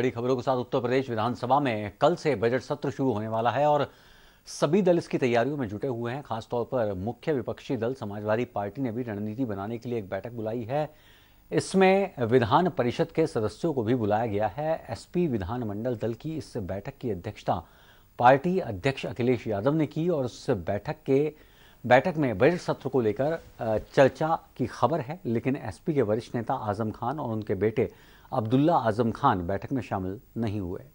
बड़ी खबरों के साथ उत्तर प्रदेश विधानसभा में कल से बजट सत्र शुरू होने वाला है और सभी दल इसकी तैयारियों में जुटे हुए हैं खासतौर पर मुख्य विपक्षी दल समाजवादी पार्टी ने भी रणनीति बनाने के लिए एक बैठक बुलाई है इसमें विधान परिषद के सदस्यों को भी बुलाया गया है एसपी विधानमंडल दल की इस बैठक की अध्यक्षता पार्टी अध्यक्ष अखिलेश यादव ने की और उस बैठक के बैठक में बजट सत्र को लेकर चर्चा की खबर है लेकिन एसपी के वरिष्ठ नेता आजम खान और उनके बेटे अब्दुल्ला आजम खान बैठक में शामिल नहीं हुए